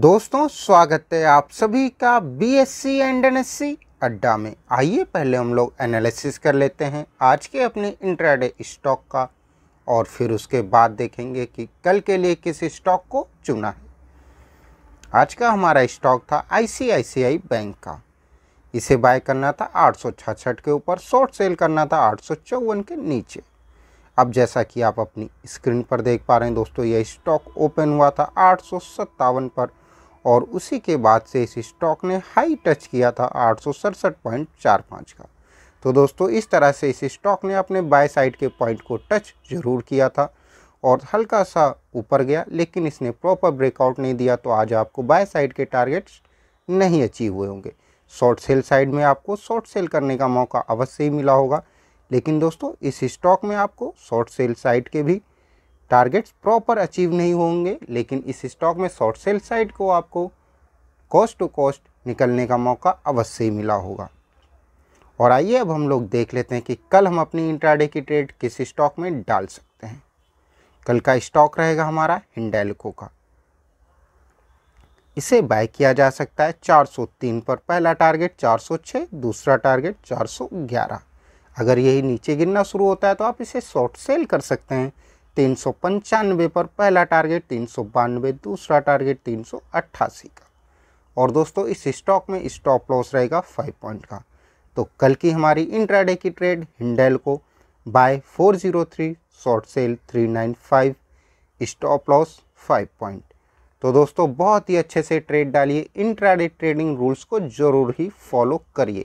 दोस्तों स्वागत है आप सभी का B S C and N S C अड्डा में आइए पहले हम लोग एनालिसिस कर लेते हैं आज के अपने इंट्राडे स्टॉक का और फिर उसके बाद देखेंगे कि कल के लिए किस स्टॉक को चुना है आज का हमारा स्टॉक था आईसीआईसीआई बैंक का इसे बाय करना था आठ के ऊपर शॉर्ट सेल करना था आठ के नीचे अब जैसा कि आप अपनी स्क्रीन पर देख पा रहे हैं दोस्तों यह स्टॉक ओपन हुआ था आठ पर और उसी के बाद से इस स्टॉक ने हाई टच किया था आठ का तो दोस्तों इस तरह से इस स्टॉक ने अपने बाय साइड के पॉइंट को टच ज़रूर किया था और हल्का सा ऊपर गया लेकिन इसने प्रॉपर ब्रेकआउट नहीं दिया तो आज आपको बाय साइड के टारगेट्स नहीं अचीव हुए होंगे शॉर्ट सेल साइड में आपको शॉर्ट सेल करने का मौका अवश्य ही मिला होगा लेकिन दोस्तों इस स्टॉक में आपको शॉर्ट सेल साइड के भी टारगेट्स प्रॉपर अचीव नहीं होंगे लेकिन इस स्टॉक में शॉर्ट सेल साइड को आपको कॉस्ट टू कॉस्ट निकलने का मौका अवश्य ही मिला होगा और आइए अब हम लोग देख लेते हैं कि कल हम अपनी इंट्राडे की ट्रेड किस स्टॉक में डाल सकते हैं कल का स्टॉक रहेगा हमारा हिंडेलको का इसे बाय किया जा सकता है 403 पर पहला टारगेट 406 दूसरा टारगेट 411 अगर यही नीचे गिरना शुरू होता है तो आप इसे शॉर्ट सेल कर सकते हैं तीन सौ पंचानवे पर पहला टारगेट तीन सौ बानवे दूसरा टारगेट तीन सौ अट्ठासी का और दोस्तों इस स्टॉक में स्टॉप लॉस रहेगा फाइव पॉइंट का तो कल की हमारी इंट्राडे की ट्रेड हिंडेल को buy four zero three short sell three nine five stop loss five point तो दोस्तों बहुत ही अच्छे से ट्रेड डालिए इंट्राडे ट्रेडिंग रूल्स को ज़रूर ही फॉलो करिए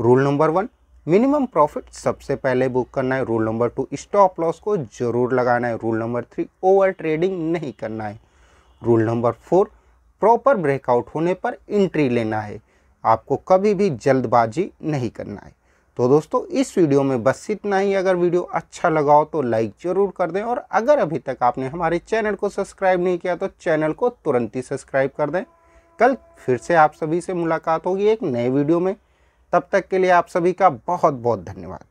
rule number one minimum profit सबसे पहले बुक करना है rule number two stop loss को जरूर लगाना है rule number three over trading नहीं करना है rule number four proper breakout होने पर एंट्री लेना है आपको कभी भी जल्दबाजी नहीं करना है तो दोस्तों इस वीडियो में बस इतना ही अगर वीडियो अच्छा लगा हो तो लाइक ज़रूर कर दें और अगर अभी तक आपने हमारे चैनल को सब्सक्राइब नहीं किया तो चैनल को तुरंत ही सब्सक्राइब कर दें कल फिर से आप सभी से मुलाकात होगी एक नए वीडियो में तब तक के लिए आप सभी का बहुत बहुत धन्यवाद